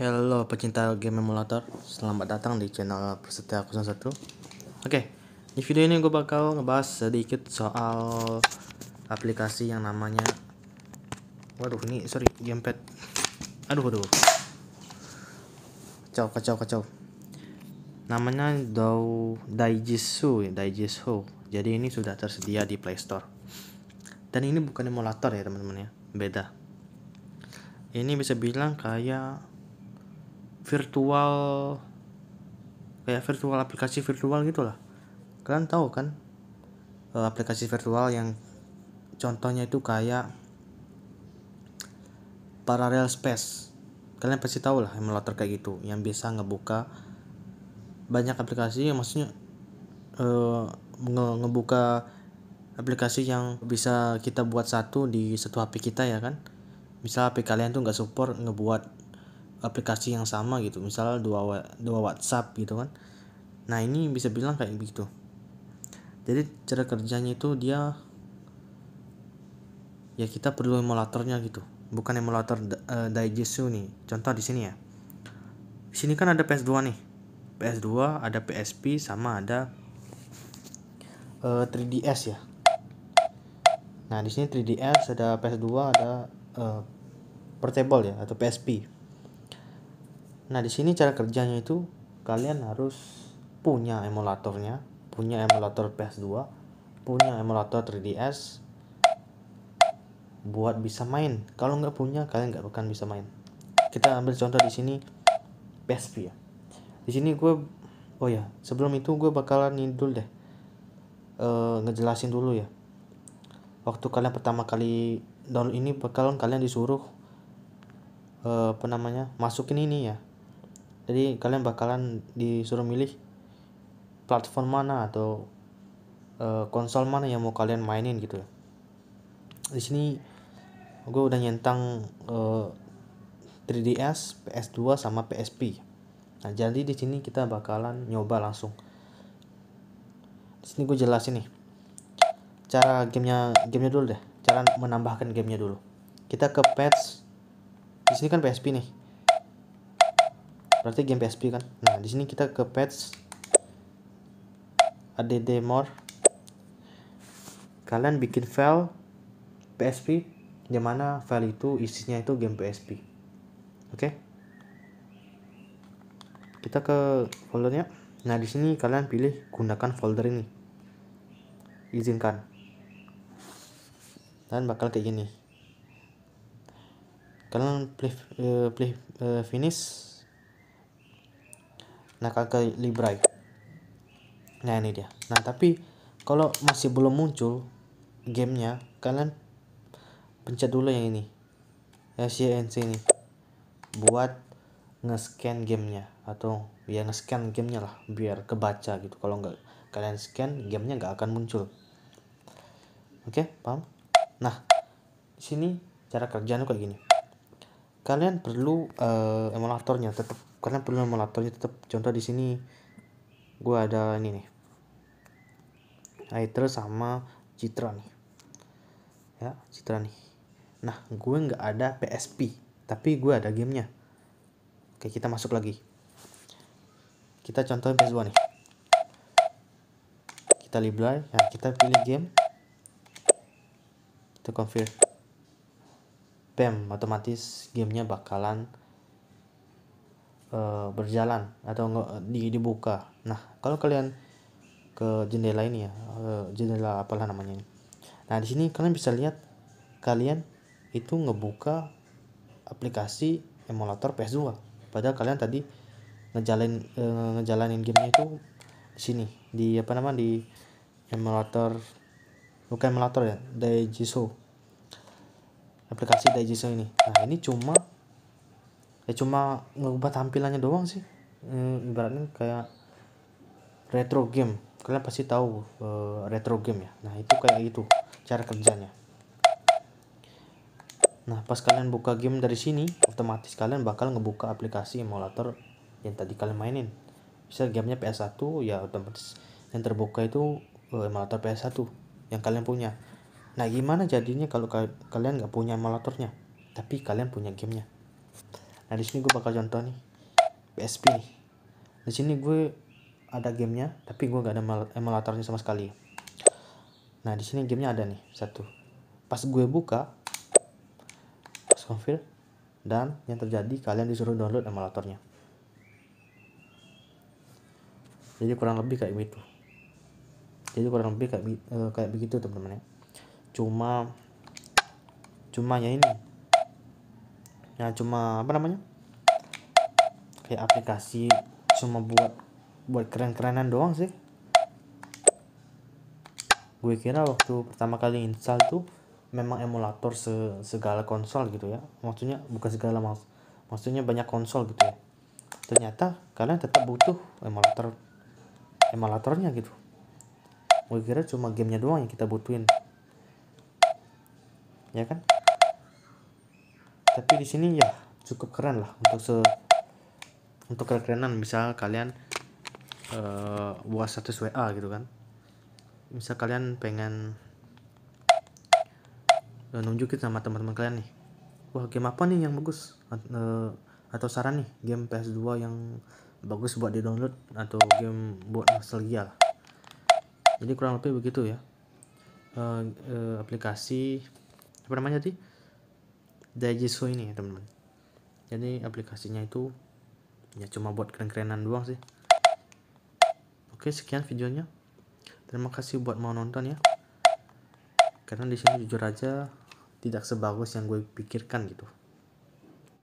Halo pecinta game emulator, selamat datang di channel Persetia 01 Oke, di video ini gue bakal ngebahas sedikit soal aplikasi yang namanya Waduh ini, sorry, gamepad Aduh, aduh Kacau, kacau, kacau Namanya Dou Daijisu, Daijisu Jadi ini sudah tersedia di Play Store Dan ini bukan emulator ya teman-teman ya, beda Ini bisa bilang kayak virtual kayak virtual aplikasi virtual gitulah kalian tahu kan eh, aplikasi virtual yang contohnya itu kayak parallel space kalian pasti tahu lah emulator kayak gitu yang bisa ngebuka banyak aplikasi yang maksudnya uh, nge ngebuka aplikasi yang bisa kita buat satu di satu HP kita ya kan misal HP kalian tuh nggak support ngebuat aplikasi yang sama gitu misalnya dua dua WhatsApp gitu kan nah ini bisa bilang kayak begitu jadi cara kerjanya itu dia ya kita perlu emulatornya gitu bukan emulator uh, eh, Daijisu nih contoh di sini ya di sini kan ada PS2 nih PS2 ada PSP sama ada uh, eh, 3DS ya nah di sini 3DS ada PS2 ada uh, portable ya atau PSP Nah, di sini cara kerjanya itu kalian harus punya emulatornya, punya emulator PS2, punya emulator 3DS buat bisa main. Kalau nggak punya, kalian nggak akan bisa main. Kita ambil contoh di sini PSP ya. Di sini gue oh ya, sebelum itu gue bakalan nindul deh. E, ngejelasin dulu ya. Waktu kalian pertama kali download ini bakalan kalian disuruh eh, apa namanya? masukin ini ya jadi kalian bakalan disuruh milih platform mana atau uh, konsol mana yang mau kalian mainin gitu di sini gue udah nyentang uh, 3DS, PS2 sama PSP. Nah, jadi di sini kita bakalan nyoba langsung. Di sini gue jelasin nih. Cara gamenya gamenya dulu deh. Cara menambahkan gamenya dulu. Kita ke patch. Di sini kan PSP nih berarti game PSP kan nah di sini kita ke patch add more kalian bikin file PSP di mana file itu isinya itu game PSP oke okay? kita ke foldernya nah di sini kalian pilih gunakan folder ini izinkan dan bakal kayak gini kalian pilih uh, eh, pilih eh, uh, finish nah ke Libre, ya? nah ini dia nah tapi kalau masih belum muncul gamenya kalian pencet dulu yang ini SCNC ini buat nge-scan gamenya atau ya nge-scan gamenya lah biar kebaca gitu kalau nggak kalian scan gamenya nggak akan muncul oke okay, paham nah sini cara kerjanya kayak gini kalian perlu uh, emulatornya tetap karena perlu emulatornya tetap contoh di sini gue ada ini nih Aether sama Citra nih ya Citra nih nah gue nggak ada PSP tapi gue ada gamenya oke kita masuk lagi kita contohin ps 2 nih kita library ya kita pilih game kita confirm bam otomatis gamenya bakalan Eh, berjalan atau eh, di, dibuka. Nah, kalau kalian ke jendela ini ya, eh, jendela apalah namanya ini. Nah, di sini kalian bisa lihat kalian itu ngebuka aplikasi emulator PS2. Padahal kalian tadi ngejalanin ngejalanin gamenya itu di sini di apa namanya di emulator bukan emulator ya Daijiso aplikasi Daijiso ini nah ini cuma ya cuma ngubah tampilannya doang sih hmm, ibaratnya kayak retro game kalian pasti tahu uh, retro game ya nah itu kayak itu cara kerjanya nah pas kalian buka game dari sini otomatis kalian bakal ngebuka aplikasi emulator yang tadi kalian mainin bisa gamenya PS1 ya otomatis yang terbuka itu uh, emulator PS1 yang kalian punya nah gimana jadinya kalau kalian nggak punya emulatornya tapi kalian punya gamenya nah di sini gue bakal contoh nih PSP nih di sini gue ada gamenya tapi gue gak ada emulatornya sama sekali nah di sini gamenya ada nih satu pas gue buka pas konfir dan yang terjadi kalian disuruh download emulatornya jadi kurang lebih kayak gitu jadi kurang lebih kayak uh, kayak begitu teman-teman ya cuma cuma ya ini ya cuma apa namanya kayak aplikasi cuma buat buat keren-kerenan doang sih gue kira waktu pertama kali install tuh memang emulator se segala konsol gitu ya maksudnya bukan segala mas maksudnya banyak konsol gitu ya ternyata kalian tetap butuh emulator emulatornya gitu gue kira cuma gamenya doang yang kita butuhin ya kan tapi di sini ya cukup keren lah untuk se untuk kerenan misal kalian uh, buat status WA gitu kan misal kalian pengen uh, nunjukin sama teman-teman kalian nih wah game apa nih yang bagus uh, atau saran nih game PS2 yang bagus buat di download atau game buat nostalgia lah jadi kurang lebih begitu ya uh, uh, aplikasi apa namanya sih dajiso ini teman-teman jadi aplikasinya itu ya cuma buat keren-kerenan doang sih oke sekian videonya terima kasih buat mau nonton ya karena di sini jujur aja tidak sebagus yang gue pikirkan gitu